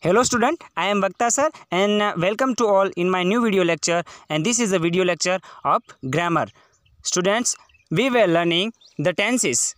Hello student, I am Vakta sir and uh, welcome to all in my new video lecture and this is a video lecture of grammar. Students, we were learning the tenses.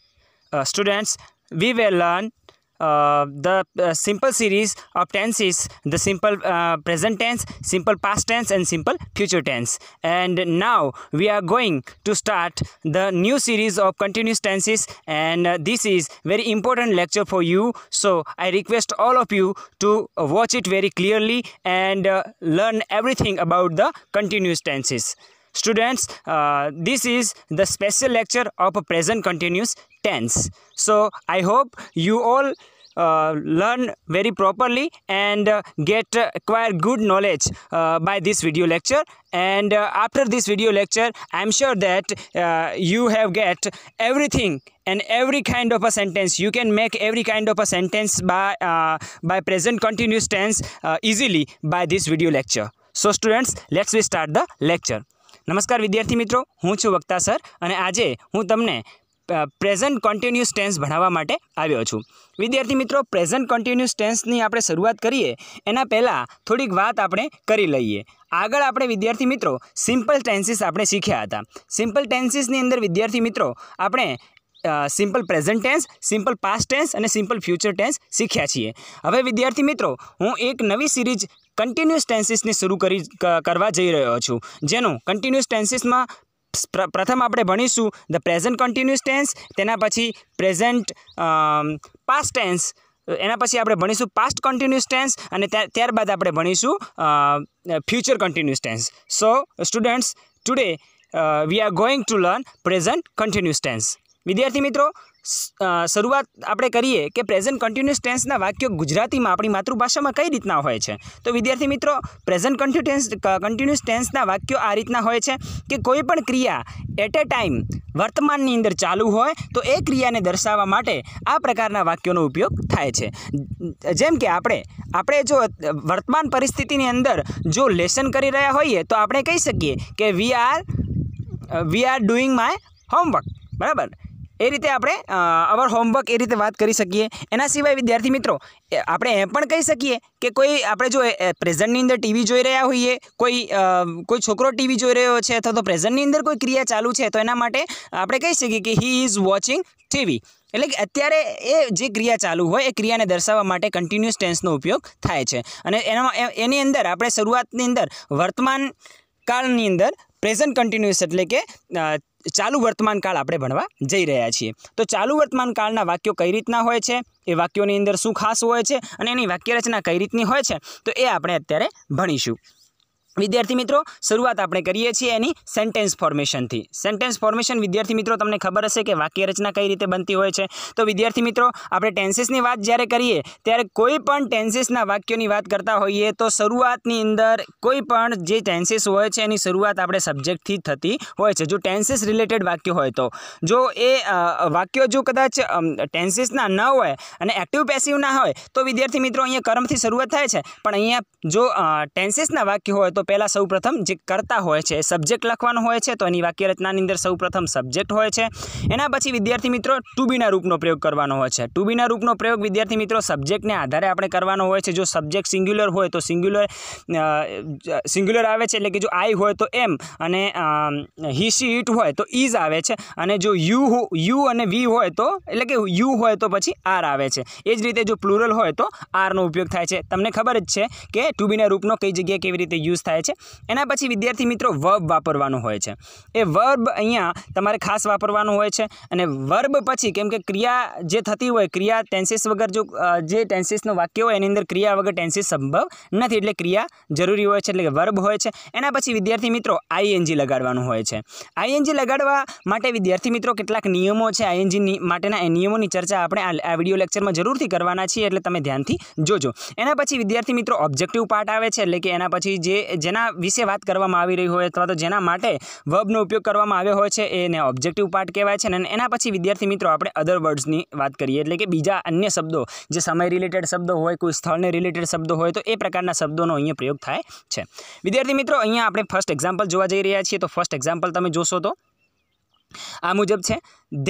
Uh, students, we will learn uh, the uh, simple series of tenses the simple uh, present tense simple past tense and simple future tense and now we are going to start the new series of continuous tenses and uh, this is very important lecture for you so i request all of you to watch it very clearly and uh, learn everything about the continuous tenses Students, uh, this is the special lecture of present continuous tense. So I hope you all uh, learn very properly and uh, get uh, acquire good knowledge uh, by this video lecture and uh, after this video lecture i'm sure that uh, you have get everything and every kind of a sentence you can make every kind of a sentence by by present continuous tense easily by this video lecture so students let's we start the lecture નમસ્કાર વિદ્યાર્થી મિત્રો હું છું વક્તા sir અને આજે હું તમને પ્રેઝન્ટ કન્ટિન્યુઅસ ટેન્સ ભણાવવા માટે આવ્યો છું વિદ્યાર્થી મિત્રો પ્રેઝન્ટ કન્ટિન્યુઅસ ટેન્સની આપણે શરૂઆત કરીએ એના પહેલાં થોડીક વાત આપણે કરી લઈએ આગળ આપણે વિદ્યાર્થી મિત્રો સિમ્પલ ટેન્સીસ આપણે શીખ્યા હતા સિમ્પલ ટેન્સીસની અંદર વિદ્યાર્થી મિત્રો આપણે simple present tense simple past tense અને સિમ્પલ ફ્યુચર ટેન્સ શીખ્યા છીએ હવે વિદ્યાર્થી મિત્રો હું એક નવી સિરીઝ કન્ટિન્યુઅસ ટેન્સીસની શરૂ કરી કરવા જઈ રહ્યો છું જેનું કન્ટિન્યુઅસ ટેન્સીસમાં પ્રથમ આપણે ભણીશું ધ પ્રેઝન્ટ કન્ટિન્યુઅસ ટેન્સ તેના પછી પ્રેઝન્ટ પાસ્ટ ટેન્સ એના પછી આપણે ભણીશું પાસ્ટ કન્ટિન્યુઅસ ટેન્સ અને ત્યારબાદ આપણે ભણીશું future continuous tense so students today we are going to learn present continuous tense વિદ્યાર્થી મિત્રો શરૂઆત આપણે કરીએ કે પ્રેઝન્ટ કન્ટિન્યુઅસ ટેન્સના વાક્યો ગુજરાતીમાં આપણી માતૃભાષામાં કઈ રીતના હોય છે તો વિદ્યાર્થી મિત્રો પ્રેઝન્ટ કન્ટિન્યુઅસ કન્ટિન્યુઅસ ટેન્સના વાક્યો આ રીતના હોય છે કે કોઈપણ ક્રિયા એટ એ ટાઈમ વર્તમાનની અંદર ચાલુ હોય તો એ ક્રિયાને દર્શાવવા માટે આ પ્રકારના વાક્યોનો ઉપયોગ થાય છે જેમ કે આપણે આપણે જો વર્તમાન પરિસ્થિતિની અંદર જો લેસન કરી રહ્યા હોઈએ તો આપણે કહી શકીએ કે we are we are doing my homework બરાબર એ રીતે આપણે અવર હોમવર્ક એ રીતે વાત કરી શકીએ એના સિવાય વિદ્યાર્થી મિત્રો આપણે એમ પણ કહી શકીએ કે કોઈ આપણે જો પ્રેઝન્ટની અંદર ટીવી જોઈ રહ્યા હોઈએ કોઈ કોઈ છોકરો ટીવી જોઈ રહ્યો છે અથવા તો પ્રેઝન્ટની અંદર કોઈ ક્રિયા ચાલુ છે તો એના માટે આપણે કહી શકીએ કે હી ઇઝ વોચિંગ ટીવી એટલે કે અત્યારે એ જે ક્રિયા ચાલુ હોય એ ક્રિયાને દર્શાવવા માટે કન્ટિન્યુઅસ ટેન્સનો ઉપયોગ થાય છે અને એનો એની અંદર આપણે શરૂઆતની અંદર વર્તમાન કાળની અંદર પ્રેઝન્ટ કન્ટિન્યુઅસ એટલે કે ચાલુ વર્તમાન કાળ આપણે ભણવા જઈ રહ્યા છીએ તો ચાલુ વર્તમાન કાળના વાક્યો કઈ રીતના હોય છે એ વાક્યોની અંદર શું ખાસ હોય છે અને એની વાક્યરચના કઈ રીતની હોય છે તો એ આપણે અત્યારે ભણીશું વિદ્યાર્થી મિત્રો શરૂઆત આપણે કરીએ છીએ એની સેન્ટેન્સ ફોર્મેશનથી સેન્ટેન્સ ફોર્મેશન વિદ્યાર્થી મિત્રો તમને ખબર હશે કે વાક્ય રચના કઈ રીતે બનતી હોય છે તો વિદ્યાર્થી મિત્રો આપણે ટેન્સીસની વાત જ્યારે કરીએ ત્યારે કોઈ પણ ટેન્સીસના વાક્યોની વાત કરતા હોઈએ તો શરૂઆતની અંદર કોઈ પણ જે ટેન્સીસ હોય છે એની શરૂઆત આપણે સબ્જેક્ટથી થતી હોય છે જો ટેન્સીસ રિલેટેડ વાક્ય હોય તો જો એ વાક્યો જો કદાચ ટેન્સીસના ન હોય અને એક્ટિવ પેસિવના હોય તો વિદ્યાર્થી મિત્રો અહીંયા કર્મથી શરૂઆત થાય છે પણ અહીંયા જો ટેન્સીસના વાક્ય હોય તો પહેલાં સૌપ્રથમ જે કરતા હોય છે સબ્જેક્ટ લખવાનો હોય છે તો એની વાક્યરચનાની અંદર સૌપ્રથમ સબ્જેક્ટ હોય છે એના પછી વિદ્યાર્થી મિત્રો ટુબીના રૂપનો પ્રયોગ કરવાનો હોય છે ટુબીના રૂપનો પ્રયોગ વિદ્યાર્થી મિત્રો સબ્જેક્ટને આધારે આપણે કરવાનો હોય છે જો સબ્જેક્ટ સિંગ્યુલર હોય તો સિંગ્યુલર સિંગ્યુલર આવે છે એટલે કે જો આઈ હોય તો એમ અને હી શી ઇટ હોય તો ઇઝ આવે છે અને જો યુ યુ અને વી હોય તો એટલે કે યુ હોય તો પછી આર આવે છે એ જ રીતે જો પ્લુરલ હોય તો આરનો ઉપયોગ થાય છે તમને ખબર જ છે કે ટુબીના રૂપનો કઈ જગ્યાએ કેવી રીતે યુઝ થાય પૂછાય છે એના પછી વિદ્યાર્થી મિત્રો વર્બ વાપરવાનું હોય છે એ વર્બ અહીંયા તમારે ખાસ વાપરવાનું હોય છે અને વર્બ પછી કેમ કે ક્રિયા જે થતી હોય ક્રિયા ટેન્સિસ વગર જો જે ટેન્સિસનું વાક્ય હોય એની અંદર ક્રિયા વગર ટેન્સિસ સંભવ નથી એટલે ક્રિયા જરૂરી હોય છે એટલે કે વર્બ હોય છે એના પછી વિદ્યાર્થી મિત્રો આઈએનજી લગાડવાનું હોય છે આઈએનજી લગાડવા માટે વિદ્યાર્થી મિત્રો કેટલાક નિયમો છે આઈએનજી માટેના એ નિયમોની ચર્ચા આપણે આ વિડીયો લેક્ચરમાં જરૂરથી કરવાના છીએ એટલે તમે ધ્યાનથી જોજો એના પછી વિદ્યાર્થી મિત્રો ઓબ્જેક્ટિવ પાર્ટ આવે છે એટલે કે એના પછી જે જેના વિશે વાત કરવામાં આવી રહી હોય અથવા તો જેના માટે વર્બનો ઉપયોગ કરવામાં આવ્યો હોય છે એને ઓબ્જેક્ટિવ પાર્ટ કહેવાય છે અને એના પછી વિદ્યાર્થી મિત્રો આપણે અધર વર્ડ્સની વાત કરીએ એટલે કે બીજા અન્ય શબ્દો જે સમય રિલેટેડ શબ્દો હોય કોઈ સ્થળને રિલેટેડ શબ્દો હોય તો એ પ્રકારના શબ્દોનો અહીંયા પ્રયોગ થાય છે વિદ્યાર્થી મિત્રો અહીંયા આપણે ફર્સ્ટ એક્ઝામ્પલ જોવા જઈ રહ્યા છીએ તો ફર્સ્ટ એક્ઝામ્પલ તમે જોશો તો આ મુજબ છે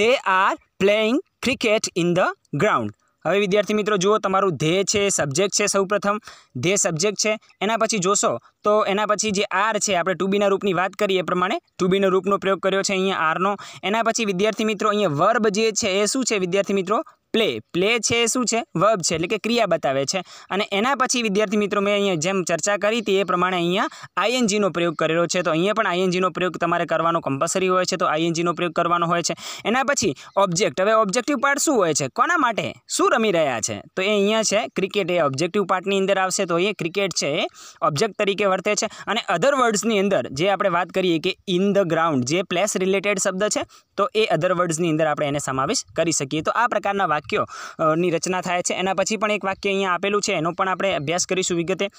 they are playing cricket in the ground હવે વિદ્યાર્થી મિત્રો જુઓ તમારું ધ્યેય છે સબ્જેક્ટ છે સૌપ્રથમ ધ્યેય સબ્જેક્ટ છે એના પછી જોશો તો એના પછી જે આર છે આપણે ટુબીના રૂપની વાત કરીએ એ પ્રમાણે ટુબીના રૂપનો પ્રયોગ કર્યો છે અહીંયા આરનો એના પછી વિદ્યાર્થી મિત્રો અહીંયા વર્બ જે છે એ શું છે વિદ્યાર્થી મિત્રો પ્લે પ્લે છે એ શું છે વર્બ છે એટલે કે ક્રિયા બતાવે છે અને એના પછી વિદ્યાર્થી મિત્રો મેં અહીંયા જેમ ચર્ચા કરી હતી એ પ્રમાણે અહીંયા આઈએનજીનો પ્રયોગ કરેલો છે તો અહીંયા પણ આઈએનજીનો પ્રયોગ તમારે કરવાનો કમ્પલસરી હોય છે તો આઈએનજીનો પ્રયોગ કરવાનો હોય છે એના પછી ઓબ્જેક્ટ હવે ઓબ્જેક્ટિવ પાર્ટ શું હોય છે કોના માટે શું રમી રહ્યા છે તો એ અહીંયા છે ક્રિકેટ એ ઓબ્જેક્ટિવ પાર્ટની અંદર આવશે તો એ ક્રિકેટ છે એ ઓબ્જેક્ટ તરીકે વર્તે છે અને અધર વર્ડ્સની અંદર જે આપણે વાત કરીએ કે ઇન ધ ગ્રાઉન્ડ જે પ્લેસ રિલેટેડ શબ્દ છે તો એ અધર વર્ડ્સની અંદર આપણે એને સમાવેશ કરી શકીએ તો આ પ્રકારના વાક્ય વાક્યોની રચના થાય છે એના પછી પણ એક વાક્ય અહીંયા આપેલું છે એનો પણ આપણે અભ્યાસ કરીશું વિગતે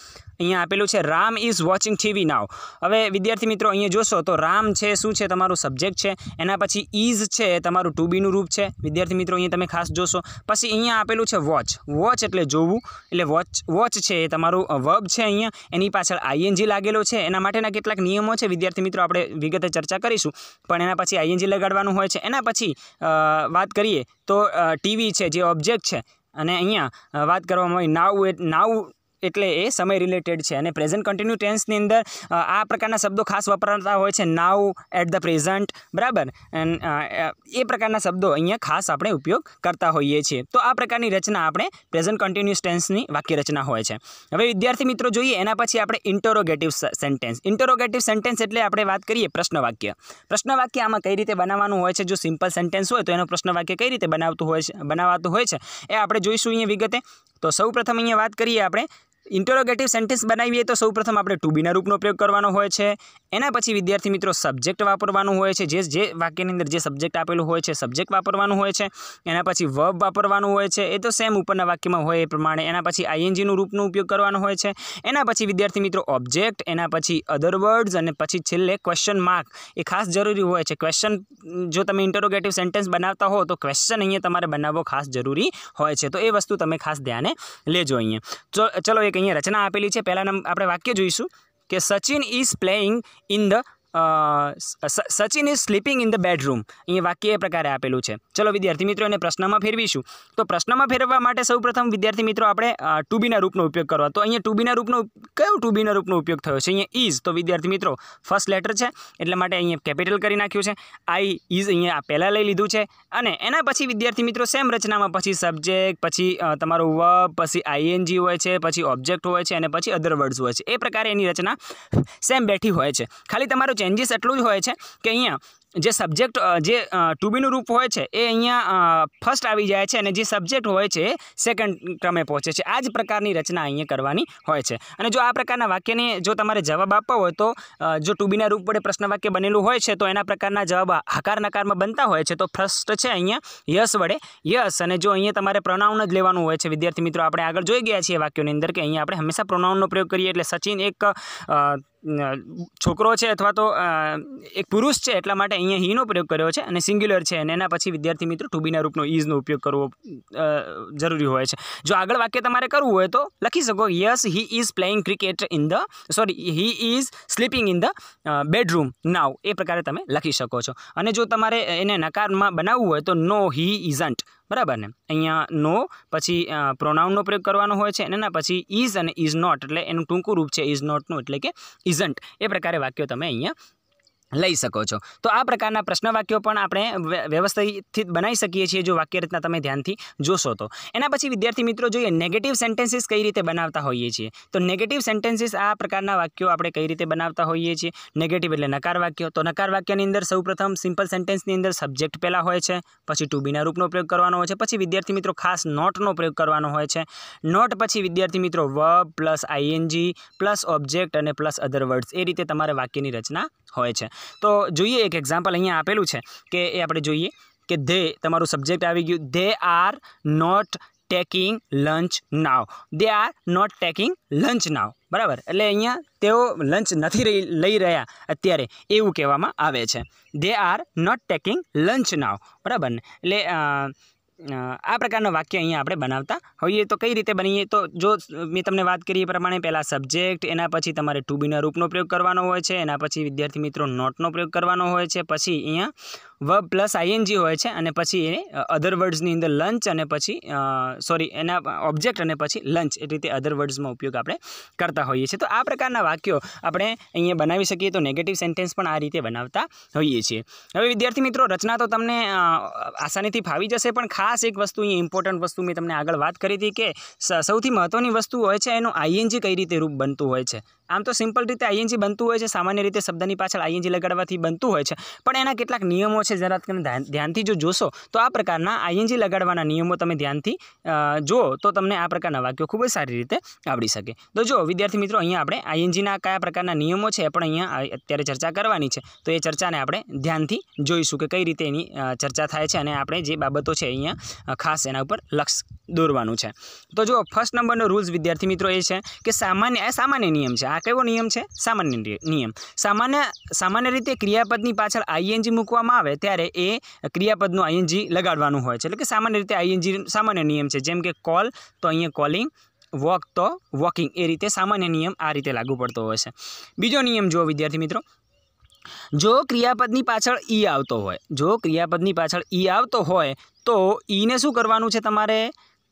અહીંયા આપેલું છે Ram is watching TV now હવે વિદ્યાર્થી મિત્રો અહીંયા જોશો તો રામ છે શું છે તમારું સબ્જેક્ટ છે એના પછી ઇઝ છે તમારું ટુબીનું રૂપ છે વિદ્યાર્થી મિત્રો અહીંયા તમે ખાસ જોશો પછી અહીંયા આપેલું છે વોચ વોચ એટલે જોવું એટલે વોચ વોચ છે એ તમારું વર્બ છે અહીંયા એની પાછળ આઈએનજી લાગેલો છે એના માટેના કેટલાક નિયમો છે વિદ્યાર્થી મિત્રો આપણે વિગતે ચર્ચા કરીશું પણ એના પછી આઈએનજી લગાડવાનું હોય છે એના પછી વાત કરીએ તો ટીવી છે જે ઓબ્જેક્ટ છે અને અહીંયા વાત કરવામાં આવી નાવ નાવ એટલે એ સમય રિલેટેડ છે અને પ્રેઝન્ટ કન્ટિન્યુ ટેન્સની અંદર આ પ્રકારના શબ્દો ખાસ વપરાતા હોય છે નાવ એટ ધ પ્રેઝન્ટ બરાબર એ પ્રકારના શબ્દો અહીંયા ખાસ આપણે ઉપયોગ કરતા હોઈએ છીએ તો આ પ્રકારની રચના આપણે પ્રેઝન્ટ કન્ટિન્યુઅસ ટેન્સની વાક્યરચના હોય છે હવે વિદ્યાર્થી મિત્રો જોઈએ એના પછી આપણે ઇન્ટરોગેટિવ સેન્ટેન્સ ઇન્ટરોગેટિવ સેન્ટેન્સ એટલે આપણે વાત કરીએ પ્રશ્નવાક્ય પ્રશ્નવાક્ય આમાં કઈ રીતે બનાવવાનું હોય છે જો સિમ્પલ સેન્ટેન્સ હોય તો એનું પ્રશ્નવાક્ય કઈ રીતે બનાવતું હોય છે બનાવાતું હોય છે એ આપણે જોઈશું અહીંયા વિગતે તો સૌ પ્રથમ અહીંયા વાત કરીએ આપણે ઇન્ટરોગેટિવ સેન્ટેન્સ બનાવીએ તો સૌપ્રથમ આપણે ટુબીના રૂપનો ઉપયોગ કરવાનો હોય છે એના પછી વિદ્યાર્થી મિત્રો સબ્જેક્ટ વાપરવાનું હોય છે જે જે વાક્યની અંદર જે સબ્જેક્ટ આપેલું હોય છે સબ્જેક્ટ વાપરવાનું હોય છે એના પછી વર્બ વાપરવાનું હોય છે એ તો સેમ ઉપરના વાક્યમાં હોય એ પ્રમાણે એના પછી આઈએનજીનું રૂપનો ઉપયોગ કરવાનો હોય છે એના પછી વિદ્યાર્થી મિત્રો ઓબ્જેક્ટ એના પછી અધર વર્ડ્સ અને પછી છેલ્લે ક્વેશ્ચન માર્ક એ ખાસ જરૂરી હોય છે ક્વેશ્ચન જો તમે ઇન્ટરોગેટિવ સેન્ટેન્સ બનાવતા હો તો ક્વેશ્ચન અહીંયા તમારે બનાવવો ખાસ જરૂરી હોય છે તો એ વસ્તુ તમે ખાસ ધ્યાને લેજો અહીંયા ચલો એક અહીંયા રચના આપેલી છે પહેલાં આપણે વાક્ય જોઈશું કે Sachin is playing in the Sachin is sleeping in the bedroom અહીંયા વાક્ય એ પ્રકારે આપેલું છે ચલો વિદ્યાર્થી મિત્રો એને પ્રશ્નમાં ફેરવીશું તો પ્રશ્નમાં ફેરવવા માટે સૌપ્રથમ વિદ્યાર્થી મિત્રો આપણે ટુબીના રૂપનો ઉપયોગ કરવા તો અહીંયા ટુબીના બીના રૂપનો કયો ટુ રૂપનો ઉપયોગ થયો છે અહીંયા ઇઝ તો વિદ્યાર્થી મિત્રો ફર્સ્ટ લેટર છે એટલે માટે અહીંયા કેપિટલ કરી નાખ્યું છે આઈ ઇઝ અહીંયા પહેલાં લઈ લીધું છે અને એના પછી વિદ્યાર્થી મિત્રો સેમ રચનામાં પછી સબ્જેક્ટ પછી તમારું વ પછી આઈએનજી હોય છે પછી ઓબ્જેક્ટ હોય છે અને પછી અધર વર્ડ્સ હોય છે એ પ્રકારે એની રચના સેમ બેઠી હોય છે ખાલી તમારો ચેન્જીસ એટલું જ હોય છે કે અહીંયા જે સબ્જેક્ટ જે ટુબીનું રૂપ હોય છે એ અહીંયા ફર્સ્ટ આવી જાય છે અને જે સબ્જેક્ટ હોય છે એ સેકન્ડ ક્રમે પહોંચે છે આ જ પ્રકારની રચના અહીંયા કરવાની હોય છે અને જો આ પ્રકારના વાક્યને જો તમારે જવાબ આપવો હોય તો જો ટુ રૂપ વડે પ્રશ્ન વાક્ય બનેલું હોય છે તો એના પ્રકારના જવાબ હકાર નકારમાં બનતા હોય છે તો ફર્સ્ટ છે અહીંયા યસ વડે યસ અને જો અહીંયા તમારે પ્રોનાઉન જ લેવાનું હોય છે વિદ્યાર્થી મિત્રો આપણે આગળ જોઈ ગયા છીએ વાક્યોની અંદર કે અહીંયા આપણે હંમેશા પ્રોનાઉનનો પ્રયોગ કરીએ એટલે સચિન એક છોકરો છે અથવા તો એક પુરુષ છે એટલા માટે અહીંયા હીનો પ્રયોગ કર્યો છે અને સિંગ્યુલર છે અને એના પછી વિદ્યાર્થી મિત્રો ટુબીના રૂપનો ઇઝનો ઉપયોગ કરવો જરૂરી હોય છે જો આગળ વાક્ય તમારે કરવું હોય તો લખી શકો yes he is playing cricket in the sorry he is sleeping in the bedroom now એ પ્રકારે તમે લખી શકો છો અને જો તમારે એને નકારમાં બનાવવું હોય તો નો હી ઇઝન્ટ બરાબર ને અહીંયા નો પછી પ્રોનાઉનનો પ્રયોગ કરવાનો હોય છે અને ના પછી ઇઝ અને ઇઝ નોટ એટલે એનું ટૂંકું રૂપ છે ઇઝ નોટનું એટલે કે ઇઝન્ટ એ પ્રકારે વાક્યો તમે અહીંયા લઈ શકો છો તો આ પ્રકારના પ્રશ્ન પણ આપણે વ્યવસ્થિત બનાવી શકીએ છીએ જો વાક્ય રચના તમે ધ્યાનથી જોશો તો એના પછી વિદ્યાર્થી મિત્રો જોઈએ નેગેટિવ સેન્ટેન્સીસ કઈ રીતે બનાવતા હોઈએ છીએ તો નેગેટિવ સેન્ટેન્સીસ આ પ્રકારના વાક્યો આપણે કઈ રીતે બનાવતા હોઈએ છીએ નેગેટિવ એટલે નકાર વાક્યો તો નકાર વાક્યની અંદર સૌપ્રથમ સિમ્પલ સેન્ટેન્સની અંદર સબ્જેક્ટ પહેલાં હોય છે પછી ટુ રૂપનો પ્રયોગ કરવાનો હોય છે પછી વિદ્યાર્થી મિત્રો ખાસ નોટનો પ્રયોગ કરવાનો હોય છે નોટ પછી વિદ્યાર્થી મિત્રો verb plus I N G plus object અને પ્લસ અધર વર્ડ્સ એ રીતે તમારે વાક્યની રચના હોય છે તો જોઈએ એક એક્ઝામ્પલ અહીંયા આપેલું છે કે એ આપણે જોઈએ કે ધે તમારું સબ્જેક્ટ આવી ગયું they are not taking lunch now they are not taking lunch now બરાબર એટલે અહીંયા તેઓ લંચ નથી લઈ રહ્યા અત્યારે એવું કહેવામાં આવે છે they are not taking lunch now બરાબર ને એટલે આ પ્રકારનું વાક્ય અહીંયા આપણે બનાવતા હોઈએ તો કઈ રીતે બનીએ તો જો મેં તમને વાત કરી એ પ્રમાણે પહેલાં સબ્જેક્ટ એના પછી તમારે ટુબીના રૂપનો પ્રયોગ કરવાનો હોય છે એના પછી વિદ્યાર્થી મિત્રો નોટનો પ્રયોગ કરવાનો હોય છે પછી અહીંયા વર્બ પ્લસ આઈએનજી હોય છે અને પછી એને અધર વર્ડ્સની અંદર લંચ અને પછી સોરી એના ઓબ્જેક્ટ અને પછી લંચ એ રીતે અધર વર્ડ્સમાં ઉપયોગ આપણે કરતા હોઈએ છીએ તો આ પ્રકારના વાક્યો આપણે અહીંયા બનાવી શકીએ તો નેગેટિવ સેન્ટેન્સ પણ આ રીતે બનાવતા હોઈએ છીએ હવે વિદ્યાર્થી મિત્રો રચના તો તમને આસાનીથી ફાવી જશે પણ ખાસ એક વસ્તુ અહીં ઇમ્પોર્ટન્ટ વસ્તુ મેં તમને આગળ વાત કરી હતી કે સૌથી મહત્ત્વની વસ્તુ હોય છે એનું આઈએનજી કઈ રીતે રૂપ બનતું હોય છે આમ તો સિમ્પલ રીતે આઈએનજી બનતું હોય છે સામાન્ય રીતે શબ્દની પાછળ આઈએનજી લગાડવાથી બનતું હોય છે પણ એના કેટલાક નિયમો છે જરા તમે ધ્યાનથી જો જોશો તો આ પ્રકારના આઈએનજી લગાડવાના નિયમો તમે ધ્યાનથી જુઓ તો તમને આ પ્રકારના વાક્યો ખૂબ જ સારી રીતે આવડી શકે તો જો વિદ્યાર્થી મિત્રો અહીંયા આપણે આઈએનજીના કયા પ્રકારના નિયમો છે પણ અહીંયા અત્યારે ચર્ચા કરવાની છે તો એ ચર્ચાને આપણે ધ્યાનથી જોઈશું કે કઈ રીતે એની ચર્ચા થાય છે અને આપણે જે બાબતો છે અહીંયા ખાસ એના ઉપર લક્ષ દોરવાનું છે તો જો ફર્સ્ટ નંબરનો રૂલ્સ વિદ્યાર્થી મિત્રો એ છે કે સામાન્ય સામાન્ય નિયમ છે આ આ કેવો નિયમ છે સામાન્ય નિયમ સામાન્ય સામાન્ય રીતે ક્રિયાપદની પાછળ આઈએનજી મૂકવામાં આવે ત્યારે એ ક્રિયાપદનું આઈએનજી લગાડવાનું હોય છે એટલે કે સામાન્ય રીતે આઈએનજી સામાન્ય નિયમ છે જેમ કે કોલ તો અહીંયા કોલિંગ વોક તો વોકિંગ એ રીતે સામાન્ય નિયમ આ રીતે લાગુ પડતો હોય છે બીજો નિયમ જુઓ વિદ્યાર્થી મિત્રો જો ક્રિયાપદની પાછળ ઈ e આવતો હોય જો ક્રિયાપદની પાછળ ઈ e આવતો હોય તો ઈને e શું કરવાનું છે તમારે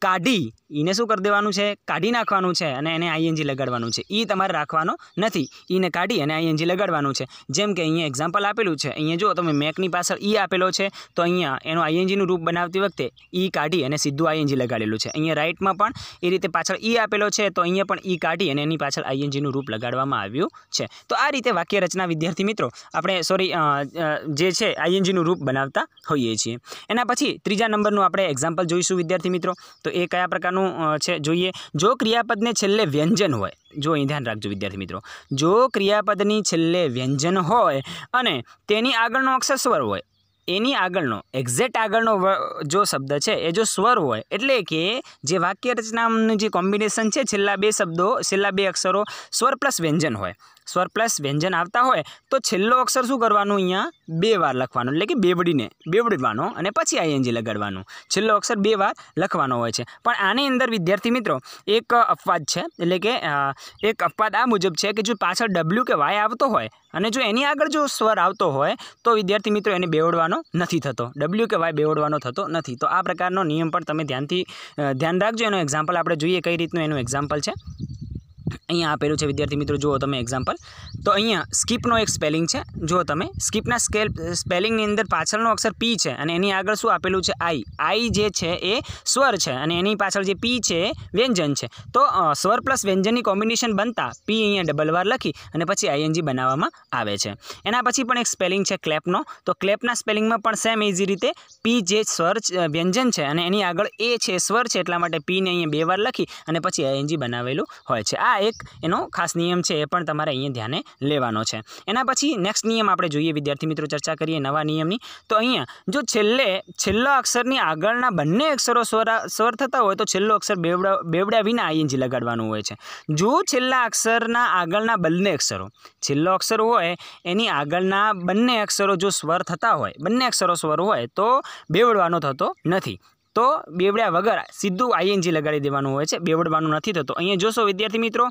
કાઢી એને શું કરી દેવાનું છે કાઢી નાખવાનું છે અને એને આઈએનજી લગાડવાનું છે એ તમારે રાખવાનો નથી એને કાઢી અને આઈએનજી લગાડવાનું છે જેમ કે અહીંયા એક્ઝામ્પલ આપેલું છે અહીંયા જો તમે મેકની પાછળ ઈ આપેલો છે તો અહીંયા એનું આઈએનજીનું રૂપ બનાવતી વખતે ઈ કાઢી અને સીધું આઈએનજી લગાડેલું છે અહીંયા રાઇટમાં પણ એ રીતે પાછળ ઈ આપેલો છે તો અહીંયા પણ ઈ કાઢી અને એની પાછળ આઈએનજીનું રૂપ લગાડવામાં આવ્યું છે તો આ રીતે વાક્ય રચના વિદ્યાર્થી મિત્રો આપણે સોરી જે છે આઈએનજીનું રૂપ બનાવતા હોઈએ છીએ એના પછી ત્રીજા નંબરનું આપણે એક્ઝામ્પલ જોઈશું વિદ્યાર્થી મિત્રો તો એ કયા પ્રકારનું કરવાનું છે જોઈએ જો ક્રિયાપદને છેલ્લે વ્યંજન હોય જો અહીં ધ્યાન રાખજો વિદ્યાર્થી મિત્રો જો ક્રિયાપદની છેલ્લે વ્યંજન હોય અને તેની આગળનો અક્ષર સ્વર હોય એની આગળનો એક્ઝેક્ટ આગળનો જો શબ્દ છે એ જો સ્વર હોય એટલે કે જે વાક્ય રચનાનું જે કોમ્બિનેશન છે છેલ્લા બે શબ્દો છેલ્લા બે અક્ષરો સ્વર પ્લસ વ્યંજન હોય સ્વર પ્લસ વ્યંજન આવતા હોય તો છેલ્લો અક્ષર શું કરવાનું અહીંયા બે વાર લખવાનું એટલે કે બેવડીને બેવડવાનો અને પછી આઈએનજી લગાડવાનું છેલ્લો અક્ષર બે વાર લખવાનો હોય છે પણ આની અંદર વિદ્યાર્થી મિત્રો એક અપવાદ છે એટલે કે એક અપવાદ આ મુજબ છે કે જો પાછળ ડબલ્યુ કે વાય આવતો હોય અને જો એની આગળ જો સ્વર આવતો હોય તો વિદ્યાર્થી મિત્રો એને બેવડવાનો નથી થતો ડબલ્યુ કે વાય બેવડવાનો થતો નથી તો આ પ્રકારનો નિયમ પણ તમે ધ્યાનથી ધ્યાન રાખજો એનો એક્ઝામ્પલ આપણે જોઈએ કઈ રીતનું એનું એક્ઝામ્પલ છે અહીંયા આપેલું છે વિદ્યાર્થી મિત્રો જુઓ તમે એક્ઝામ્પલ તો અહીંયા સ્કીપનો એક સ્પેલિંગ છે જુઓ તમે સ્કીપના સ્કેલ સ્પેલિંગની અંદર પાછળનો અક્ષર પી છે અને એની આગળ શું આપેલું છે આઈ આઈ જે છે એ સ્વર છે અને એની પાછળ જે પી છે એ વ્યંજન છે તો સ્વર પ્લસ વ્યંજનની કોમ્બિનેશન બનતા પી અહીંયા ડબલ વાર લખી અને પછી આઈએનજી બનાવવામાં આવે છે એના પછી પણ એક સ્પેલિંગ છે ક્લેપનો તો ક્લેપના સ્પેલિંગમાં પણ સેમ ઇઝી રીતે પી જે સ્વર વ્યંજન છે અને એની આગળ એ છે સ્વર છે એટલા માટે પીને અહીંયા બે વાર લખી અને પછી આઈએનજી બનાવેલું હોય છે આ આ એક એનો ખાસ નિયમ છે એ પણ તમારે અહીંયા ધ્યાને લેવાનો છે એના પછી નેક્સ્ટ નિયમ આપણે જોઈએ વિદ્યાર્થી મિત્રો ચર્ચા કરીએ નવા નિયમની તો અહીંયા જો છેલ્લે છેલ્લા અક્ષરની આગળના બંને અક્ષરો સ્વરા સ્વર થતા હોય તો છેલ્લો અક્ષર બેવડા બેવડા વિના આઈએનજી લગાડવાનું હોય છે જો છેલ્લા અક્ષરના આગળના બંને અક્ષરો છેલ્લો અક્ષર હોય એની આગળના બંને અક્ષરો જો સ્વર થતા હોય બંને અક્ષરો સ્વર હોય તો બેવડવાનો થતો નથી તો બેવડ્યા વગર સીધું આઈએનજી લગાડી દેવાનું હોય છે બેવડવાનું નથી થતું અહીંયા જોશો વિદ્યાર્થી મિત્રો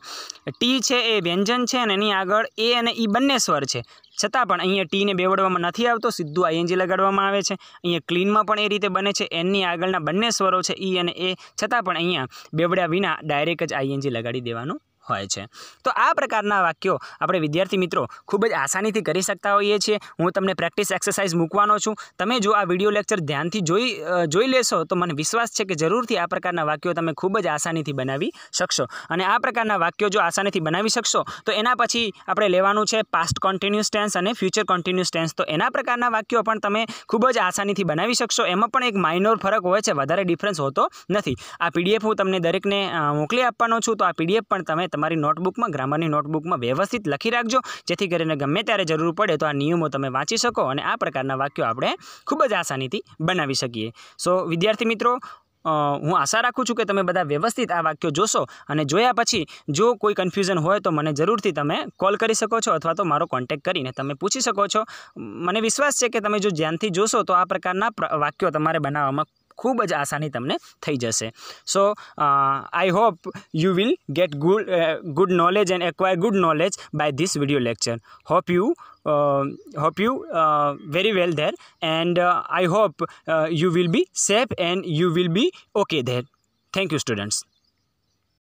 ટી છે એ વ્યંજન છે અને એની આગળ એ અને ઈ e બંને સ્વર છે છતાં પણ અહીંયા ટીને બેવડવામાં નથી આવતો સીધું આઈએનજી લગાડવામાં આવે છે અહીંયા ક્લીનમાં પણ એ રીતે બને છે એનની આગળના બંને સ્વરો છે ઈ e અને એ છતાં પણ અહીંયા બેવડ્યા વિના ડાયરેક્ટ જ આઈએનજી લગાડી દેવાનું હોય છે તો આ પ્રકારના વાક્યો આપણે વિદ્યાર્થી મિત્રો ખૂબ જ આસાનીથી કરી શકતા હોઈએ છીએ હું તમને પ્રેક્ટિસ એક્સરસાઇઝ મૂકવાનો છું તમે જો આ વિડીયો લેક્ચર ધ્યાનથી જોઈ જોઈ લેશો તો મને વિશ્વાસ છે કે જરૂરથી આ પ્રકારના વાક્યો તમે ખૂબ જ આસાનીથી બનાવી શકશો અને આ પ્રકારના વાક્યો જો આસાનીથી બનાવી શકશો તો એના પછી આપણે લેવાનું છે પાસ્ટ કોન્ટિન્યુઅસ ટેન્સ અને ફ્યુચર કોન્ટિન્યુઅસ ટેન્સ તો એના પ્રકારના વાક્યો પણ તમે ખૂબ જ આસાનીથી બનાવી શકશો એમાં પણ એક માઇનોર ફરક હોય છે વધારે ડિફરન્સ હોતો નથી આ પીડીએફ હું તમને દરેકને મોકલી આપવાનો છું તો આ પીડીએફ પણ તમે તમારી નોટબુકમાં ગ્રામરની નોટબુકમાં વ્યવસ્થિત લખી રાખજો જેથી કરીને ગમે ત્યારે જરૂર પડે તો આ નિયમો તમે વાંચી શકો અને આ પ્રકારના વાક્યો આપણે ખૂબ જ આસાનીથી બનાવી શકીએ સો વિદ્યાર્થી મિત્રો હું આશા રાખું છું કે તમે બધા વ્યવસ્થિત આ વાક્યો જોશો અને જોયા પછી જો કોઈ કન્ફ્યુઝન હોય તો મને જરૂરથી તમે કોલ કરી શકો છો અથવા તો મારો કોન્ટેક કરીને તમે પૂછી શકો છો મને વિશ્વાસ છે કે તમે જો ધ્યાનથી જોશો તો આ પ્રકારના વાક્યો તમારે બનાવવામાં खूबज आसानी तमने थी जैसे so I hope you will get good good knowledge and acquire good knowledge by this video lecture hope you hope you very well there and I hope you will be safe and you will be okay there thank you students